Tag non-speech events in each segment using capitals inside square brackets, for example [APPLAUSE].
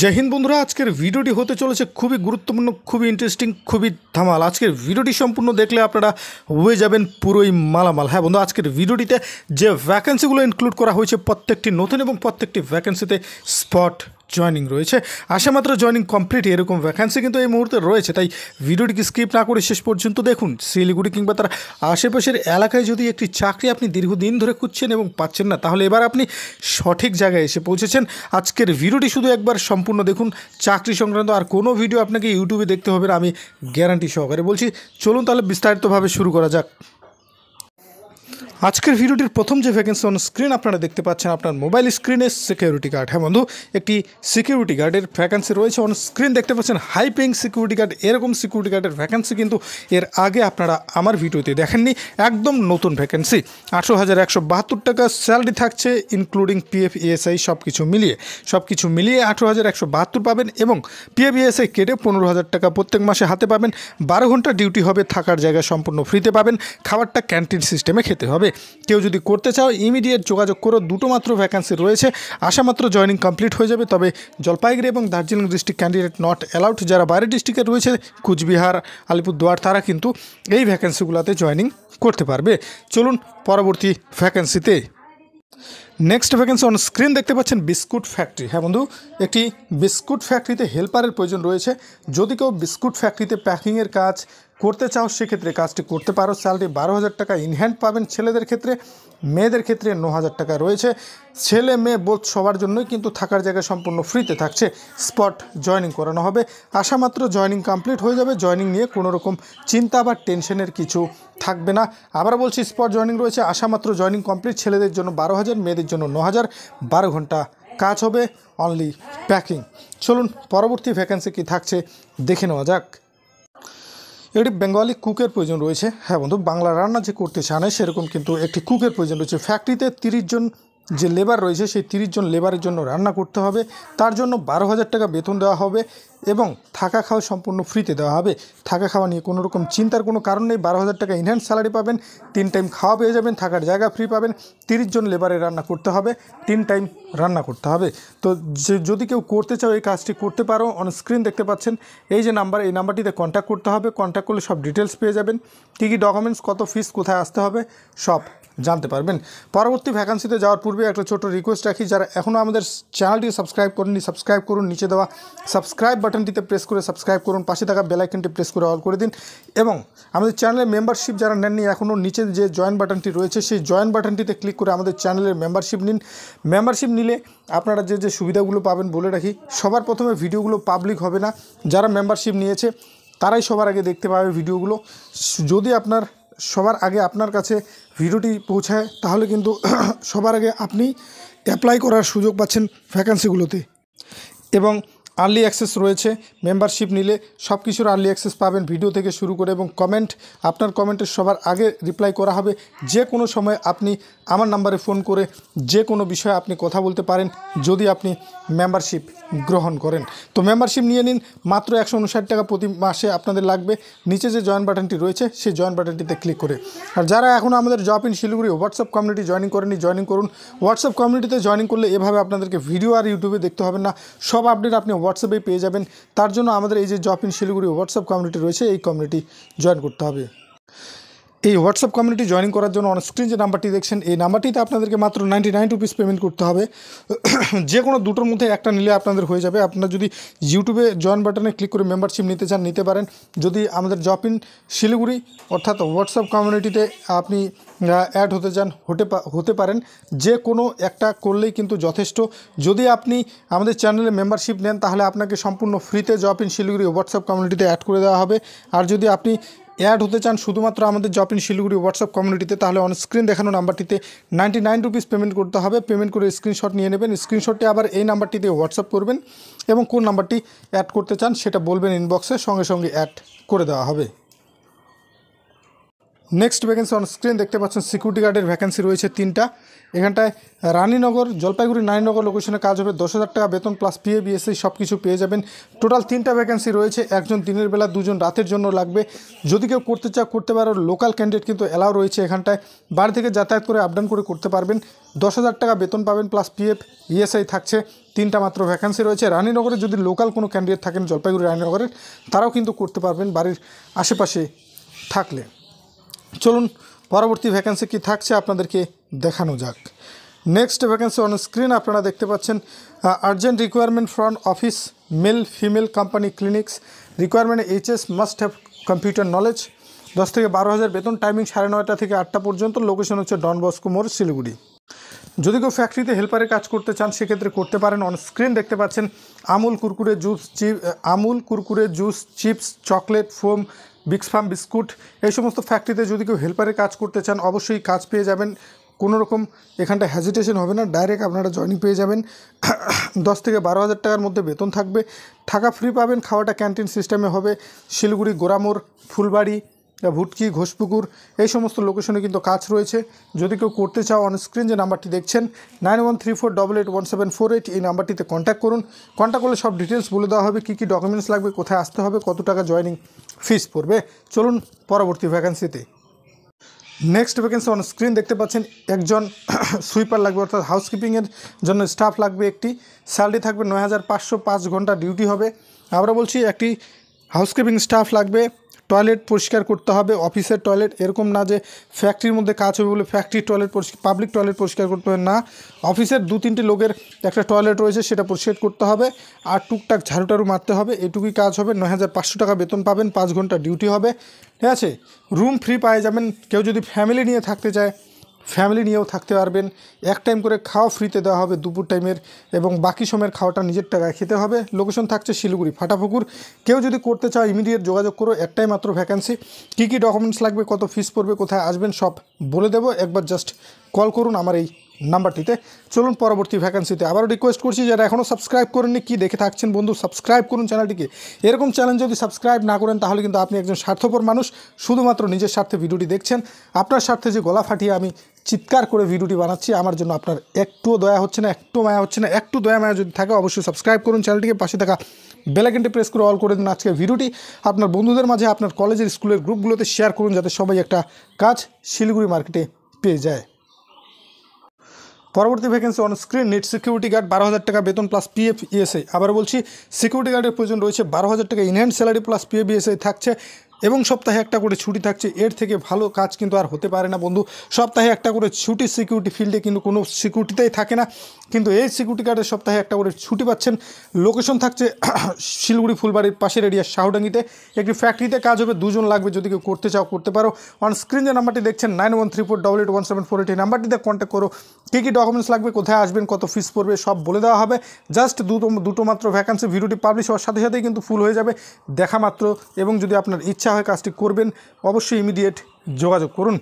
জয় হিন্দ বন্ধুরা আজকের ভিডিওটি হতে চলেছে খুবই গুরুত্বপূর্ণ খুবই ইন্টারেস্টিং খুবই ধামাল আজকের ভিডিওটি সম্পূর্ণ দেখলে আপনারা হয়ে যাবেন পুরোই মালামাল হ্যাঁ বন্ধু আজকের ভিডিওটিতে যে ভ্যাকেন্সিগুলো ইনক্লুড করা হয়েছে প্রত্যেকটি নতুন এবং প্রত্যেকটি ভ্যাকেন্সিতে স্পট জয়নিং রয়েছে আসে মাত্র জয়নিং কমপ্লিট এরকম ভ্যাকান্সি কিন্তু এই মুহূর্তে রয়েছে তাই ভিডিওটিকে স্কিপ না করে শেষ পর্যন্ত দেখুন শিলিগুড়ি কিংবা তার আশেপাশের এলাকায় যদি একটি চাকরি আপনি দীর্ঘদিন ধরে খুঁজছেন এবং পাচ্ছেন না তাহলে এবার আপনি সঠিক জায়গায় এসে পৌঁছেছেন আজকের ভিডিওটি শুধু একবার সম্পূর্ণ দেখুন চাকরি সংক্রান্ত আর কোনো ভিডিও আপনাকে ইউটিউবে দেখতে হবে না আমি গ্যারান্টি সহকারে বলছি চলুন তাহলে বিস্তারিতভাবে শুরু করা যাক আজকের ভিডিওটির প্রথম যে ভ্যাকেন্সি অন স্ক্রিন আপনারা দেখতে পাচ্ছেন আপনার মোবাইল স্ক্রিনে সিকিউরিটি গার্ড হ্যাঁ বন্ধু একটি সিকিউরিটি গার্ডের ভ্যাকেন্সি রয়েছে অন স্ক্রিন দেখতে পাচ্ছেন হাই পেইং সিকিউরিটি গার্ড এরকম সিকিউরিটি গার্ডের ভ্যাকেন্সি কিন্তু এর আগে আপনারা আমার ভিডিওতে দেখেননি একদম নতুন ভ্যাকেন্সি আঠেরো হাজার একশো বাহাত্তর টাকা স্যালারি থাকছে ইনক্লুডিং পিএফ ইএসআই সব কিছু মিলিয়ে সব কিছু মিলিয়ে আঠেরো হাজার একশো বাহাত্তর পাবেন এবং পিএফ ইএসআই e কেটে পনেরো হাজার টাকা প্রত্যেক মাসে হাতে পাবেন বারো ঘন্টা ডিউটি হবে থাকার জায়গা সম্পূর্ণ ফ্রিতে পাবেন খাবারটা ক্যান্টিন সিস্টেমে খেতে হবে তবে কেউ যদি করতে চাও ইমিডিয়েট যোগাযোগ করো দুটো মাত্র ভ্যাকান্সি রয়েছে আশামাত্র জয়নিং কমপ্লিট হয়ে যাবে তবে জলপাইগুড়ি এবং Darjeeling district candidate not allowed যারা বাইরে ডিস্ট্রিক্টে রয়েছে কুচবিহার আলিপুরদুয়ার তারা কিন্তু এই ভ্যাকেন্সিগুলোতে জয়নিং করতে পারবে চলুন পরবর্তী ভ্যাকেন্সিতে নেক্সট ভ্যাকেন্সি অন স্ক্রিন দেখতে পাচ্ছেন বিস্কুট ফ্যাক্টরি হ্যাঁ বন্ধু একটি বিস্কুট ফ্যাক্টরিতে হেল্পারের প্রয়োজন রয়েছে যদি কেউ বিস্কুট ফ্যাক্টরিতে প্যাকিংয়ের কাজ করতে চাও সেক্ষেত্রে কাজটি করতে পারো স্যালারি বারো হাজার টাকা ইনহ্যান্ড পাবেন ছেলেদের ক্ষেত্রে মেয়েদের ক্ষেত্রে ন হাজার টাকা রয়েছে ছেলে মেয়ে বোধ সবার জন্যই কিন্তু থাকার জায়গা সম্পূর্ণ ফ্রিতে থাকছে স্পট জয়নিং করানো হবে আসা মাত্র জয়নিং কমপ্লিট হয়ে যাবে জয়নিং নিয়ে কোনো রকম চিন্তা বা টেনশনের কিছু থাকবে না আবার বলছি স্পট জয়নিং রয়েছে আসা মাত্র জয়নিং কমপ্লিট ছেলেদের জন্য বারো হাজার মেয়েদের জন্য ন হাজার বারো ঘন্টা কাজ হবে অনলি প্যাকিং চলুন পরবর্তী ভ্যাকেন্সি কি থাকছে দেখে নেওয়া যাক একটি বেঙ্গলি কুকের প্রয়োজন রয়েছে হ্যাঁ বন্ধু বাংলা রান্না যে করতে চান সেরকম কিন্তু একটি কুকের প্রয়োজন রয়েছে ফ্যাক্টরিতে তিরিশ জন যে লেবার রয়েছে সেই তিরিশ জন লেবারের জন্য রান্না করতে হবে তার জন্য বারো হাজার টাকা বেতন দেওয়া হবে এবং থাকা খাওয়া সম্পূর্ণ ফ্রিতে দেওয়া হবে থাকা খাওয়া নিয়ে কোনো রকম চিন্তার কোনো কারণ নেই বারো হাজার টাকা ইনহ্যান্স স্যালারি পাবেন তিন টাইম খাওয়া পেয়ে যাবেন থাকার জায়গা ফ্রি পাবেন তিরিশ জন লেবারে রান্না করতে হবে তিন টাইম রান্না করতে হবে তো যে যদি কেউ করতে চাও এই কাজটি করতে পারো অন স্ক্রিন দেখতে পাচ্ছেন এই যে নাম্বার এই নাম্বারটিতে কন্ট্যাক্ট করতে হবে কন্ট্যাক্ট করলে সব ডিটেলস পেয়ে যাবেন কী কী ডকুমেন্টস কত ফিস কোথায় আসতে হবে সব জানতে পারবেন পরবর্তী ভ্যাকান্সিতে যাওয়ার পূর্বে একটা ছোট রিকোয়েস্ট রাখি যারা এখনও আমাদের চ্যানেলটি সাবস্ক্রাইব করেননি সাবস্ক্রাইব করুন নিচে দেওয়া সাবস্ক্রাইব বাটনটিতে প্রেস করে সাবস্ক্রাইব করুন পাশে থাকা বেলাইকনটি প্রেস করে অল করে দিন এবং আমাদের চ্যানেলের মেম্বারশিপ যারা নেননি এখনও নিচে যে জয়েন বাটনটি রয়েছে সেই জয়েন বাটনটিতে ক্লিক করে আমাদের চ্যানেলের মেম্বারশিপ নিন মেম্বারশিপ নিলে আপনারা যে যে সুবিধাগুলো পাবেন বলে রাখি সবার প্রথমে ভিডিওগুলো পাবলিক হবে না যারা মেম্বারশিপ নিয়েছে তারাই সবার আগে দেখতে পাবে ভিডিওগুলো যদি আপনার সবার আগে আপনার কাছে ভিডিওটি পৌঁছায় তাহলে কিন্তু [CLEARS THROAT] সবার আগে আপনি অ্যাপ্লাই করার সুযোগ পাচ্ছেন ভ্যাকান্সিগুলোতে এবং আর্লি অ্যাক্সেস রয়েছে মেম্বারশিপ নিলে সব কিছুর আর্লি অ্যাক্সেস পাবেন ভিডিও থেকে শুরু করে এবং কমেন্ট আপনার কমেন্টের সবার আগে রিপ্লাই করা হবে যে কোনো সময় আপনি আমার নাম্বারে ফোন করে যে কোনো বিষয়ে আপনি কথা বলতে পারেন যদি আপনি মেম্বারশিপ গ্রহণ করেন তো মেম্বারশিপ নিয়ে নিন মাত্র একশো টাকা প্রতি মাসে আপনাদের লাগবে নিচে যে জয়েন বাটনটি রয়েছে সেই জয়েন বাটনটিতে ক্লিক করে আর যারা এখনও আমাদের job in Siliguri WhatsApp community joining করেনি জয়নিং করুন হোয়াটসঅ্যাপ কমিউনিটিতে জয়নিং করলে এভাবে আপনাদেরকে ভিডিও আর ইউটিউবে দেখতে হবে না সব আপডেট আপনি হোয়াটসঅ্যাপে পেয়ে যাবেন তার জন্য আমাদের এই যে job in Siliguri WhatsApp community রয়েছে এই কমিউনিটি জয়েন করতে হবে এই হোয়াটসঅ্যাপ কমিউনিটি জয়েন করার জন্য অনস্ক্রিন যে নাম্বারটি দেখছেন এই নাম্বারটিতে আপনাদেরকে মাত্র নাইনটি নাইন রুপিস পেমেন্ট করতে হবে [CLEARS THROAT] যে কোনো দুটোর মধ্যে একটা নিলে আপনাদের হয়ে যাবে আপনারা যদি ইউটিউবে জয়েন বাটনে ক্লিক করে মেম্বারশিপ নিতে চান নিতে পারেন যদি আমাদের জব ইন শিলিগুড়ি অর্থাৎ হোয়াটসঅ্যাপ কমিউনিটিতে আপনি অ্যাড হতে চান হতে হতে পারেন যে কোনো একটা করলেই কিন্তু যথেষ্ট যদি আপনি আমাদের চ্যানেলে মেম্বারশিপ নেন তাহলে আপনাকে সম্পূর্ণ ফ্রিতে জব ইন শিলিগুড়ি হোয়াটসঅ্যাপ কমিউনিটিতে অ্যাড করে দেওয়া হবে আর যদি আপনি অ্যাড হতে চান শুধুমাত্র আমাদের জব ইন শিলিগুড়ি হোয়াটসঅ্যাপ কমিউনিটিতে তাহলে অন স্ক্রিন দেখানো নাম্বারটিতে নাইনটি নাইন রুপিস পেমেন্ট করতে হবে পেমেন্ট করে স্ক্রিনশট নিয়ে নেবেন স্ক্রিনশটটি আবার এই নাম্বারটিতে হোয়াটসঅ্যাপ করবেন এবং কোন নাম্বারটি অ্যাড করতে চান সেটা বলবেন ইনবক্সে সঙ্গে সঙ্গে অ্যাড করে দেওয়া হবে নেক্সট ভ্যাকেন্সি অন স্ক্রিন দেখতে পাচ্ছেন সিকিউরিটি গার্ডের ভ্যাকেন্সি রয়েছে তিনটা এখানটায় রানীনগর জলপাইগুড়ি নারীনগর লোকেশনে কাজ হবে দশ হাজার টাকা বেতন প্লাস পিএ বিএসসি সব কিছু পেয়ে যাবেন টোটাল তিনটা ভ্যাকেন্সি রয়েছে একজন দিনের বেলা দুজন রাতের জন্য লাগবে যদি কেউ করতে চাও করতে পারো লোকাল ক্যান্ডিডেট কিন্তু অ্যালাউ রয়েছে এখানটায় বাড়ি থেকে যাতায়াত করে আপডাউন করে করতে পারবেন দশ হাজার টাকা বেতন পাবেন প্লাস পিএফ ইএসআই থাকছে তিনটা মাত্র ভ্যাকেন্সি রয়েছে রানীনগরে যদি লোকাল কোনো ক্যান্ডিডেট থাকেন জলপাইগুড়ি রানীনগরের তারাও কিন্তু করতে পারবেন বাড়ির আশেপাশে থাকলে চলুন পরবর্তী ভ্যাকেন্সি কি থাকছে আপনাদেরকে দেখানো যাক নেক্সট ভ্যাকেন্সি অন স্ক্রিন আপনারা দেখতে পাচ্ছেন urgent requirement from office male female company clinics requirement HS must have computer knowledge দশ থেকে বারো হাজার বেতন টাইমিং সাড়ে নয়টা থেকে আটটা পর্যন্ত লোকেশন হচ্ছে ডন বস্কো মোড় শিলিগুড়ি যদি কেউ ফ্যাক্টরিতে হেল্পারে কাজ করতে চান সেক্ষেত্রে করতে পারেন অন স্ক্রিন দেখতে পাচ্ছেন Amul Kurkure juice chip Amul Kurkure juice chips chocolate ফোম বিক্সফার্ম বিস্কুট এই সমস্ত ফ্যাক্টরিতে যদি কেউ হেল্পারে কাজ করতে চান অবশ্যই কাজ পেয়ে যাবেন কোনো রকম এখানটা হ্যাজিটেশন হবে না ডাইরেক্ট আপনারা জয়নিং পেয়ে যাবেন [COUGHS] দশ থেকে বারো হাজার টাকার মধ্যে বেতন থাকবে থাকা ফ্রি পাবেন খাওয়াটা ক্যান্টিন সিস্টেমে হবে শিলিগুড়ি গোরামোর ফুলবাড়ি ভুটকি ঘোষপুকুর এই সমস্ত লোকেশনে কিন্তু কাজ রয়েছে যদি কেউ করতে চাও অনস্ক্রিন যে নাম্বারটি দেখছেন nine one three four double eight one seven four eight এই নাম্বারটিতে কন্ট্যাক্ট করুন কন্ট্যাক্ট করলে সব ডিটেলস বলে দেওয়া হবে কী কী ডকুমেন্টস লাগবে কোথায় আসতে হবে কত টাকা জয়নিং ফিস পড়বে চলুন পরবর্তী ভ্যাকেন্সিতে নেক্সট ভ্যাকেন্সি অন স্ক্রিন দেখতে পাচ্ছেন একজন সুইপার [COUGHS] লাগবে অর্থাৎ হাউসকিপিংয়ের জন্য স্টাফ লাগবে একটি স্যালারি থাকবে নয় ঘন্টা ডিউটি হবে আমরা বলছি একটি হাউসকিপিং স্টাফ লাগবে টয়লেট পরিষ্কার করতে হবে অফিসের টয়লেট এরকম না যে ফ্যাক্টরির মধ্যে কাজ হবে বলে ফ্যাক্টরির টয়লেট পাবলিক টয়লেট পরিষ্কার করতে হবে না অফিসের দু তিনটি লোকের একটা টয়লেট রয়েছে সেটা পরিষ্কার করতে হবে আর টুকটাক ঝাড়ুটারু মারতে হবে এটুকুই কাজ হবে নয় হাজার পাঁচশো টাকা বেতন পাবেন পাঁচ ঘন্টা ডিউটি হবে ঠিক আছে রুম ফ্রি পাওয়া যাবেন কেউ যদি ফ্যামিলি নিয়ে থাকতে চায় ফ্যামিলি নিয়েও থাকতে পারবেন এক টাইম করে খাওয়া ফ্রিতে দেওয়া হবে দুপুর টাইমের এবং বাকি সময়ের খাওয়াটা নিজের টাকায় খেতে হবে লোকেশন থাকছে শিলিগুড়ি ফাটাপুকুর কেউ যদি করতে চাও ইমিডিয়েট যোগাযোগ করো একটাই মাত্র ভ্যাকান্সি কী কী ডকুমেন্টস লাগবে কত ফিস পড়বে কোথায় আসবেন সব বলে দেবো একবার জাস্ট কল করুন আমার এই নাম্বারটিতে চলুন পরবর্তী ভ্যাকান্সিতে আবারও রিকোয়েস্ট করছি যারা এখনও সাবস্ক্রাইব করেননি কি দেখে থাকছেন বন্ধু সাবস্ক্রাইব করুন চ্যানেলটিকে এরকম চ্যানেল যদি সাবস্ক্রাইব না করেন তাহলে কিন্তু আপনি একজন স্বার্থপর মানুষ শুধুমাত্র নিজের স্বার্থে ভিডিওটি দেখছেন আপনার স্বার্থে যে গলা ফাটিয়ে আমি চিৎকার করে ভিডিওটি বানাচ্ছি আমার জন্য আপনার একটু দয়া হচ্ছে না একটু মায়া হচ্ছে না একটু দয়া মায়া যদি থাকে অবশ্যই সাবস্ক্রাইব করুন চ্যানেলটিকে পাশে থাকা বেলাকেনটি প্রেস করে অল করে দিন আজকে ভিডিওটি আপনার বন্ধুদের মাঝে আপনার কলেজের স্কুলের গ্রুপগুলোতে শেয়ার করুন যাতে সবাই একটা কাজ শিলিগুড়ি মার্কেটে পেয়ে যায় পরবর্তী ভ্যাকেন্সি অন স্ক্রিন নেট সিকিউরিটি গার্ড বারো হাজার টাকা বেতন প্লাস পিএফ ইএসআই আবার বলছি সিকিউরিটি গার্ডের প্রয়োজন রয়েছে বারো হাজার টাকা in hand salary plus PF ESI থাকছে এবং সপ্তাহে একটা করে ছুটি থাকছে এর থেকে ভালো কাজ কিন্তু আর হতে পারে না বন্ধু সপ্তাহে একটা করে ছুটি সিকিউরিটি ফিল্ডে কিন্তু কোনো সিকিউরিটিতেই থাকে না কিন্তু এই সিকিউরিটি গার্ডে সপ্তাহে একটা করে ছুটি পাচ্ছেন লোকেশন থাকছে [COUGHS] শিলগুড়ি ফুলবাড়ির পাশের এরিয়া শাহডাঙ্গিতে একটি ফ্যাক্টরিতে কাজ হবে দুজন লাগবে যদি কেউ করতে চাও করতে পারো অন স্ক্রিন যে নাম্বারটি দেখছেন nine one three four double eight one seven four eight এই নাম্বারটিতে কন্ট্যাক্ট করো কী কী ডকুমেন্টস লাগবে কোথায় আসবেন কত ফিস পড়বে সব বলে দেওয়া হবে জাস্ট দুটো দুটো মাত্র ভ্যাকান্সি ভিডিওটি পাবলিশ হওয়ার সাথে সাথেই কিন্তু ফুল হয়ে যাবে দেখা মাত্র এবং যদি আপনার ইচ্ছা ইচ্ছা হয় কাজটি করবেন অবশ্যই ইমিডিয়েট যোগাযোগ করুন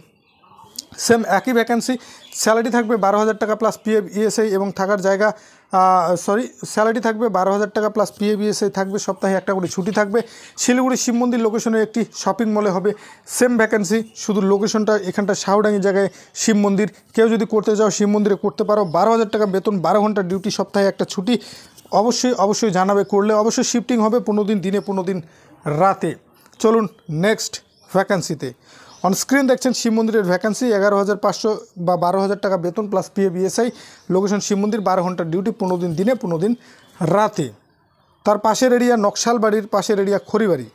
সেম একই ভ্যাকেন্সি স্যালারি থাকবে বারো হাজার টাকা প্লাস পিএফ ইএসআই এবং থাকার জায়গা সরি স্যালারি থাকবে বারো হাজার টাকা প্লাস পিএফ ইএসআই থাকবে সপ্তাহে একটা করে ছুটি থাকবে শিলিগুড়ি শিব মন্দির লোকেশনের একটি শপিং মলে হবে সেম ভ্যাকেন্সি শুধু লোকেশনটা এখানটা শাহডাঙ্গি জায়গায় শিব মন্দির কেউ যদি করতে যাও শিব মন্দিরে করতে পারো বারো হাজার টাকা বেতন বারো ঘন্টা ডিউটি সপ্তাহে একটা ছুটি অবশ্যই অবশ্যই জানাবে করলে অবশ্যই শিফটিং হবে পনেরো দিন দিনে পনেরো দিন রাতে চলুন নেক্সট ভ্যাকান্সিতে অন স্ক্রিন দেখছেন শিব মন্দিরের ভ্যাকান্সি এগারো হাজার পাঁচশো বা বারো হাজার টাকা বেতন plus PA BSI location Shiv Mandir বারো ঘন্টার ডিউটি পনেরো দিন দিনে পনেরো দিন রাতে তার পাশের এরিয়া নকশাল বাড়ির পাশের এরিয়া খড়িবাড়ি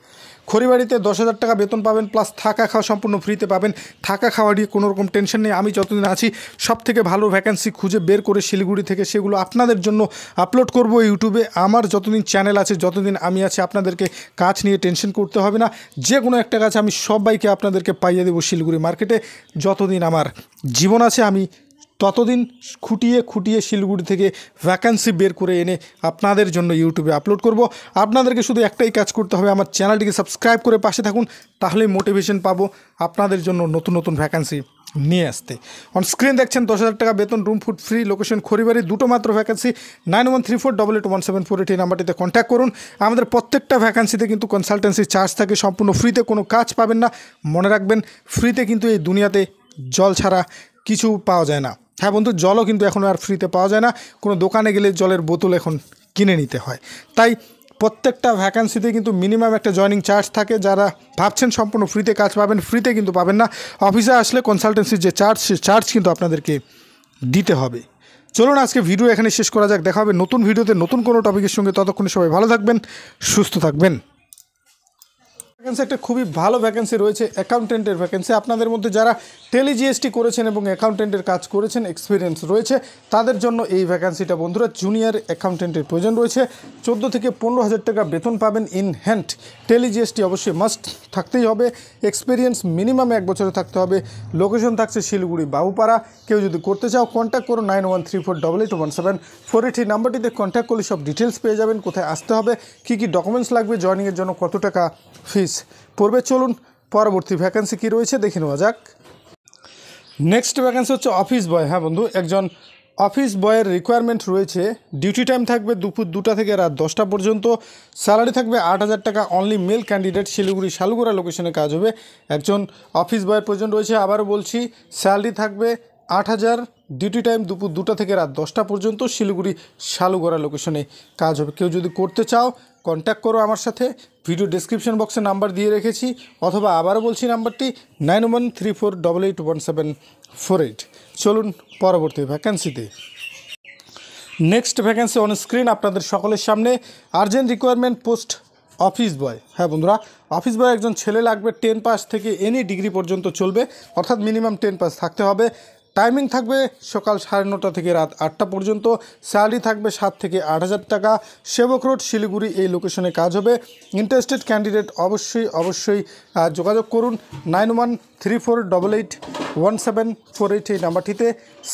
খড়িবাড়িতে দশ হাজার টাকা বেতন পাবেন প্লাস থাকা খাওয়া সম্পূর্ণ ফ্রিতে পাবেন থাকা খাওয়া নিয়ে কোনো রকম টেনশন নেই আমি যতদিন আছি সব থেকে ভালো ভ্যাকেন্সি খুঁজে বের করে শিলিগুড়ি থেকে সেগুলো আপনাদের জন্য আপলোড করব ইউটিউবে আমার যতদিন চ্যানেল আছে যতদিন আমি আছি আপনাদেরকে কাজ নিয়ে টেনশন করতে হবে না যে কোনো একটা কাজ আমি সবাইকে আপনাদেরকে পাইয়ে দেবো শিলিগুড়ি মার্কেটে যতদিন আমার জীবন আছে আমি ততদিন খুঁটিয়ে খুঁটিয়ে শিলিগুড়ি থেকে ভ্যাকান্সি বের করে এনে আপনাদের জন্য ইউটিউবে আপলোড করব আপনাদেরকে শুধু একটাই কাজ করতে হবে আমার চ্যানেলটিকে সাবস্ক্রাইব করে পাশে থাকুন তাহলেই মোটিভেশন পাবো আপনাদের জন্য নতুন নতুন ভ্যাকান্সি নিয়ে আসতে অন স্ক্রিন দেখছেন দশ হাজার টাকা বেতন room food free location Kharibari দুটো মাত্র vacancy nine one three four double eight one seven four eight এই নাম্বারটিতে কন্ট্যাক্ট করুন আমাদের প্রত্যেকটা ভ্যাকান্সিতে কিন্তু কনসালটেন্সি চার্জ থাকে সম্পূর্ণ ফ্রিতে কোনো কাজ পাবেন না মনে রাখবেন ফ্রিতে কিন্তু এই দুনিয়াতে জল ছাড়া কিছু পাওয়া যায় না হ্যাঁ বন্ধু জলও কিন্তু এখন আর ফ্রিতে পাওয়া যায় না কোনো দোকানে গেলে জলের বোতল এখন কিনে নিতে হয় তাই প্রত্যেকটা ভ্যাকান্সিতে কিন্তু মিনিমাম একটা জয়নিং চার্জ থাকে যারা ভাবছেন সম্পূর্ণ ফ্রিতে কাজ পাবেন ফ্রিতে কিন্তু পাবেন না অফিসে আসলে কনসালটেন্সির যে চার্জ সে চার্জ কিন্তু আপনাদেরকে দিতে হবে চলুন আজকে ভিডিও এখানে শেষ করা যাক দেখা হবে নতুন ভিডিওতে নতুন কোনো টপিকের সঙ্গে ততক্ষণে সবাই ভালো থাকবেন সুস্থ থাকবেন ভ্যাকেন্সি একটা খুবই ভালো ভ্যাকেন্সি রয়েছে অ্যাকাউন্টেন্টের ভ্যাকেন্সি আপনাদের মধ্যে যারা টেলি জিএসটি করেছেন এবং অ্যাকাউন্টেন্টের কাজ করেছেন এক্সপিরিয়েন্স রয়েছে তাদের জন্য এই ভ্যাকেন্সিটা বন্ধুরা জুনিয়র অ্যাকাউন্টেন্টের প্রয়োজন রয়েছে চোদ্দো থেকে পনেরো হাজার টাকা বেতন পাবেন ইন হ্যান্ড টেলি জিএসটি অবশ্যই মাস্ট থাকতেই হবে এক্সপিরিয়েন্স মিনিমাম এক বছরে থাকতে হবে লোকেশন থাকছে শিলিগুড়ি বাবুপাড়া কেউ যদি করতে চাও কন্ট্যাক্ট করো nine one three four double eight one seven four eight এই নাম্বারটিতে কন্ট্যাক্ট করলে সব ডিটেলস পেয়ে যাবেন কোথায় আসতে হবে কী কী ডকুমেন্টস লাগবে জয়নিংয়ের জন্য কত টাকা ফিস পড়বে চলুন পরবর্তী ভ্যাকেন্সি কি রয়েছে দেখে নেওয়া যাক নেক্সট ভ্যাকেন্সি হচ্ছে অফিস বয় হ্যাঁ বন্ধু একজন অফিস বয়ের রিকোয়ারমেন্ট রয়েছে ডিউটি টাইম থাকবে দুপুর দুটা থেকে রাত দশটা পর্যন্ত স্যালারি থাকবে আট হাজার টাকা only male candidate Siliguri Salugara লোকেশনে কাজ হবে একজন অফিস বয়ের প্রয়োজন রয়েছে আবারও বলছি স্যালারি থাকবে আট হাজার ডিউটি টাইম দুপুর দুটা থেকে রাত দশটা পর্যন্ত শিলিগুড়ি শালুগড়া লোকেশনে কাজ হবে কেউ যদি করতে চাও কন্ট্যাক্ট করো আমার সাথে ভিডিও ডিসক্রিপশন বক্সে নাম্বার দিয়ে রেখেছি অথবা আবারও বলছি নাম্বারটি nine one three four double eight one seven four eight চলুন পরবর্তী ভ্যাকেন্সিতে নেক্সট ভ্যাকেন্সি অন স্ক্রিন আপনাদের সকলের সামনে urgent requirement post office boy হ্যাঁ বন্ধুরা অফিস বয় একজন ছেলে লাগবে টেন পাস থেকে এনি ডিগ্রি পর্যন্ত চলবে অর্থাৎ মিনিমাম টেন পাস থাকতে হবে টাইমিং থাকবে সকাল সাড়ে নটা থেকে রাত আটটা পর্যন্ত স্যালারি থাকবে সাত থেকে আট হাজার টাকা সেবক রোড শিলিগুড়ি এই লোকেশনে কাজ হবে ইন্টারেস্টেড ক্যান্ডিডেট অবশ্যই অবশ্যই যোগাযোগ করুন nine one three four double eight one seven four eight এই নাম্বারটিতে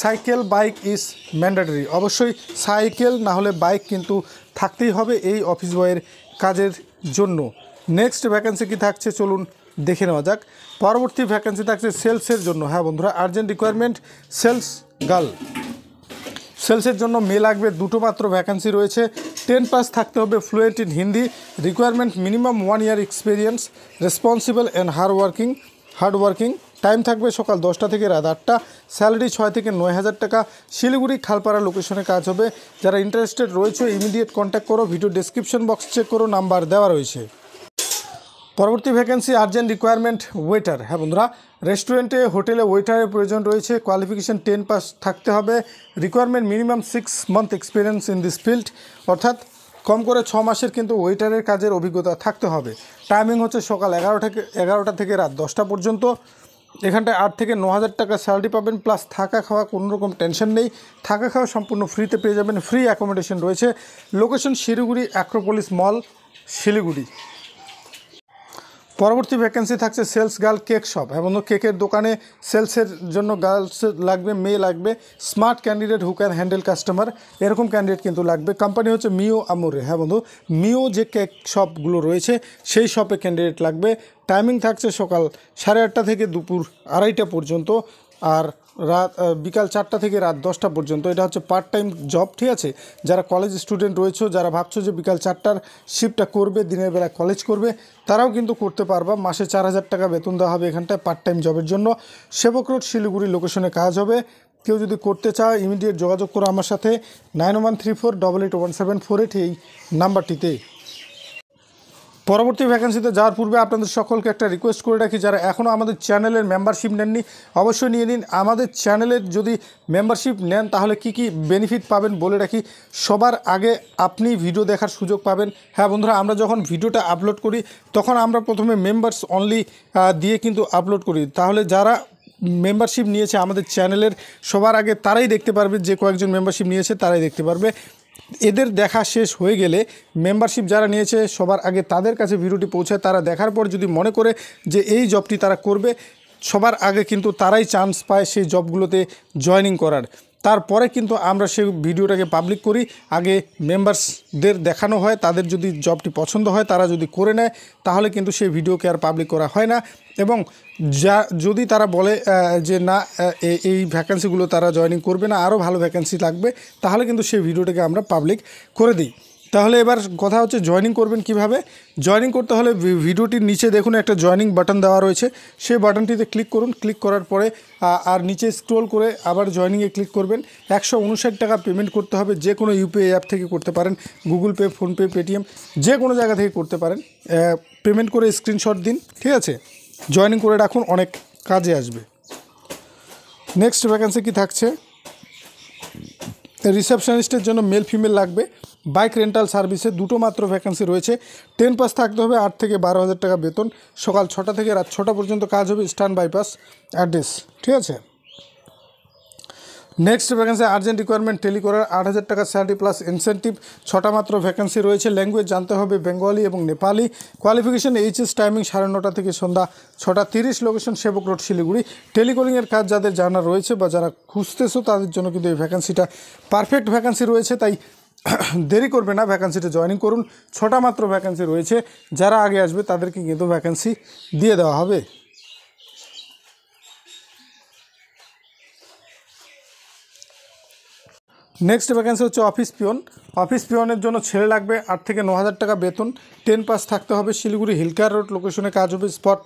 সাইকেল বাইক ইজ ম্যান্ডেটরি অবশ্যই সাইকেল না হলে বাইক কিন্তু থাকতেই হবে এই অফিস বয়ের কাজের জন্য নেক্সট ভ্যাকেন্সি কি থাকছে চলুন দেখে নেওয়া যাক পরবর্তী ভ্যাকেন্সি থাকছে সেলসের জন্য হ্যাঁ বন্ধুরা আর্জেন্ট রিকোয়ারমেন্ট সেলস গার্ল সেলসের জন্য মে লাগবে দুটো মাত্র ভ্যাকেন্সি রয়েছে টেন পাস থাকতে হবে fluent in Hindi requirement minimum one year experience responsible and hard working hard working time থাকবে সকাল দশটা থেকে রাত আটটা স্যালারি ছয় থেকে নয় হাজার টাকা শিলিগুড়ি খালপাড়া লোকেশনে কাজ হবে যারা ইন্টারেস্টেড রয়েছে ইমিডিয়েট কন্ট্যাক্ট করো ভিডিও ডিসক্রিপশন বক্স চেক করো নাম্বার দেওয়া রয়েছে পরবর্তী ভ্যাকেন্সি আর্জেন্ট রিকোয়ারমেন্ট ওয়েটার হ্যাঁ বন্ধুরা রেস্টুরেন্টে হোটেলে ওয়েটারের প্রয়োজন রয়েছে কোয়ালিফিকেশান টেন পাস থাকতে হবে requirement minimum six month experience in this field অর্থাৎ কম করে ছ মাসের কিন্তু ওয়েটারের কাজের অভিজ্ঞতা থাকতে হবে টাইমিং হচ্ছে সকাল এগারো থেকে এগারোটা থেকে রাত দশটা পর্যন্ত এখানটায় আট থেকে ন হাজার টাকা স্যালারি পাবেন প্লাস থাকা খাওয়া কোনো রকম টেনশন নেই থাকা খাওয়া সম্পূর্ণ ফ্রিতে পেয়ে যাবেন ফ্রি অ্যাকোমোডেশন রয়েছে location Siliguri Acropolis mall Siliguri পরবর্তী ভ্যাকেন্সি থাকছে সেলস গার্ল কেক শপ এবং কেকের দোকানে সেলসের জন্য গার্লস লাগবে মেয়ে লাগবে smart candidate who can handle customer এরকম ক্যান্ডিডেট কিন্তু লাগবে কোম্পানি হচ্ছে মিও আমরে হ্যাঁ বন্ধু মিও যে কেক শপগুলো রয়েছে সেই শপে ক্যান্ডিডেট লাগবে টাইমিং থাকছে সকাল সাড়ে আটটা থেকে দুপুর আড়াইটা পর্যন্ত আর রাত বিকাল চারটা থেকে রাত দশটা পর্যন্ত এটা হচ্ছে পার্ট টাইম জব ঠিক আছে যারা কলেজ স্টুডেন্ট রয়েছে যারা ভাবছো যে বিকাল চারটার শিফটটা করবে দিনের বেলা কলেজ করবে তারাও কিন্তু করতে পারবা মাসে চার হাজার টাকা বেতন দেওয়া হবে এখানটায় পার্ট টাইম জবের জন্য সেবক রোড শিলিগুড়ি লোকেশনে কাজ হবে কেউ যদি করতে চায় ইমিডিয়েট যোগাযোগ করো আমার সাথে nine one three four double eight one seven four eight এই নাম্বারটিতে পরবর্তী ভ্যাকেন্সিতে যাওয়ার পূর্বে আপনাদের সকলকে একটা রিকোয়েস্ট করে রাখি যারা এখনও আমাদের চ্যানেলের মেম্বারশিপ নেননি অবশ্যই নিয়ে নিন আমাদের চ্যানেলের যদি মেম্বারশিপ নেন তাহলে কি কি বেনিফিট পাবেন বলে রাখি সবার আগে আপনি ভিডিও দেখার সুযোগ পাবেন হ্যাঁ বন্ধুরা আমরা যখন ভিডিওটা আপলোড করি তখন আমরা প্রথমে মেম্বার্স অনলি দিয়ে কিন্তু আপলোড করি তাহলে যারা মেম্বারশিপ নিয়েছে আমাদের চ্যানেলের সবার আগে তারাই দেখতে পারবে যে কয়েকজন মেম্বারশিপ নিয়েছে তারাই দেখতে পারবে এদের দেখা শেষ হয়ে গেলে মেম্বারশিপ যারা নিয়েছে সবার আগে তাদের কাছে ভিডিওটি পৌঁছায় তারা দেখার পর যদি মনে করে যে এই জবটি তারা করবে সবার আগে কিন্তু তারাই চান্স পায় সেই জবগুলোতে জয়নিং করার তারপরে কিন্তু আমরা সেই ভিডিওটাকে পাবলিক করি আগে মেম্বার্সদের দেখানো হয় তাদের যদি জবটি পছন্দ হয় তারা যদি করে নেয় তাহলে কিন্তু সেই ভিডিওকে আর পাবলিক করা হয় না এবং যা যদি তারা বলে যে না এই ভ্যাকেন্সিগুলো তারা জয়নিং করবে না আরও ভালো ভ্যাকেন্সি লাগবে তাহলে কিন্তু সেই ভিডিওটাকে আমরা পাবলিক করে দিই তাহলে এবার কথা হচ্ছে জয়নিং করবেন কিভাবে জয়নিং করতে হলে ভিডিওটির নিচে দেখুন একটা জয়নিং বাটন দেওয়া রয়েছে সেই বাটনটিতে ক্লিক করুন ক্লিক করার পরে আর নিচে স্ক্রোল করে আবার জয়নিংয়ে ক্লিক করবেন একশো উনষাট টাকা পেমেন্ট করতে হবে যে কোনো ইউপিআই অ্যাপ থেকে করতে পারেন গুগল পে ফোনপে পেটিএম যে কোনো জায়গা থেকে করতে পারেন পেমেন্ট করে স্ক্রিনশট দিন ঠিক আছে জয়নিং করে রাখুন অনেক কাজে আসবে নেক্সট ভ্যাকেন্সি কি থাকছে রিসেপশনিস্টের জন্য মেল ফিমেল লাগবে বাইক রেন্টাল সার্ভিসে দুটো মাত্র ভ্যাকেন্সি রয়েছে টেন পাস থাকতে হবে আট থেকে বারো হাজার টাকা বেতন সকাল ছটা থেকে রাত ছটা পর্যন্ত কাজ হবে স্ট্যান্ড বাইপাস অ্যাড্রেস ঠিক আছে নেক্সট ভ্যাকেন্সি আর্জেন্ট রিকোয়ারমেন্ট করার আট হাজার টাকা স্যালারি প্লাস ইনসেন্টিভ ছটা মাত্র ভ্যাকেন্সি রয়েছে ল্যাঙ্গুয়েজ জানতে হবে বেঙ্গলি এবং নেপালি কোয়ালিফিকেশন এইচএস টাইমিং সাড়ে নটা থেকে সন্ধ্যা ছটা তিরিশ লোকেশন সেবক রোড শিলিগুড়ি টেলিকলিংয়ের কাজ যাদের জানা রয়েছে বা যারা খুঁজতেছো তাদের জন্য কিন্তু এই ভ্যাকেন্সিটা পারফেক্ট ভ্যাকেন্সি রয়েছে তাই [CLEARS THROAT] দেরি করবে না ভ্যাকেন্সিটা জয়নিং করুন ছটা মাত্র ভ্যাকেন্সি রয়েছে যারা আগে আসবে তাদেরকে কিন্তু ভ্যাকেন্সি দিয়ে দেওয়া হবে নেক্সট ভ্যাকেন্সি হচ্ছে অফিস পিয়ন অফিস পিয়নের জন্য ছেলে লাগবে আট থেকে ন হাজার টাকা বেতন টেন পাস থাকতে হবে শিলিগুড়ি হিলকার রোড লোকেশনে কাজ হবে স্পট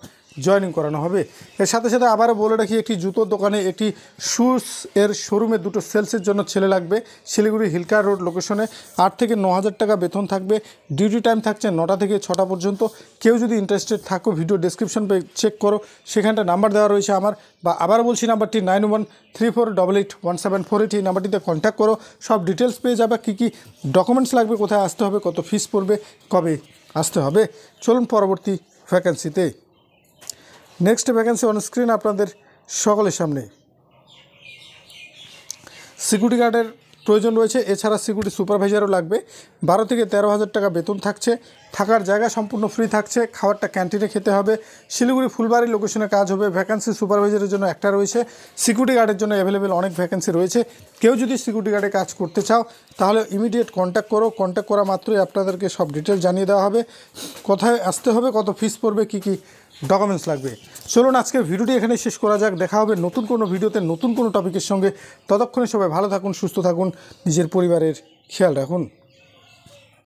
জয়নিং করানো হবে এর সাথে সাথে আবারও বলে রাখি একটি জুতোর দোকানে একটি শুজ এর শোরুমে দুটো সেলসের জন্য ছেলে লাগবে শিলিগুড়ি হিলকার রোড লোকেশনে আট থেকে ন হাজার টাকা বেতন থাকবে ডিউটি টাইম থাকছে নটা থেকে ছটা পর্যন্ত কেউ যদি ইন্টারেস্টেড থাকো ভিডিও ডিসক্রিপশন চেক করো সেখানটা নাম্বার দেওয়া রয়েছে আমার বা আবার বলছি নাম্বারটি nine one three four double eight one seven four eight এই নাম্বারটিতে কন্ট্যাক্ট করো সব ডিটেলস পেয়ে যাবে কী কী ডকুমেন্টস লাগবে কোথায় আসতে হবে কত ফিস পড়বে কবে আসতে হবে চলুন পরবর্তী ভ্যাকেন্সিতে নেক্সট ভ্যাকেন্সি অন স্ক্রিন আপনাদের সকলের সামনে সিকিউরিটি গার্ডের প্রয়োজন রয়েছে এছাড়া সিকিউরিটি সুপারভাইজারও লাগবে বারো থেকে তেরো হাজার টাকা বেতন থাকছে থাকার জায়গা সম্পূর্ণ ফ্রি থাকছে খাবারটা ক্যান্টিনে খেতে হবে শিলিগুড়ি ফুলবাড়ি লোকেশনে কাজ হবে ভ্যাকেন্সি সুপারভাইজারের জন্য একটা রয়েছে সিকিউরিটি গার্ডের জন্য অ্যাভেলেবেল অনেক ভ্যাকেন্সি রয়েছে কেউ যদি সিকিউরিটি গার্ডে কাজ করতে চাও তাহলে ইমিডিয়েট কন্ট্যাক্ট করো কন্ট্যাক্ট করা মাত্রই আপনাদেরকে সব ডিটেল জানিয়ে দেওয়া হবে কোথায় আসতে হবে কত ফিস পড়বে কী কী ডকুমেন্টস লাগবে চলুন আজকের ভিডিওটি এখানে শেষ করা যাক দেখা হবে নতুন কোনো ভিডিওতে নতুন কোনো টপিকের সঙ্গে ততক্ষণে সবাই ভালো থাকুন সুস্থ থাকুন নিজের পরিবারের খেয়াল রাখুন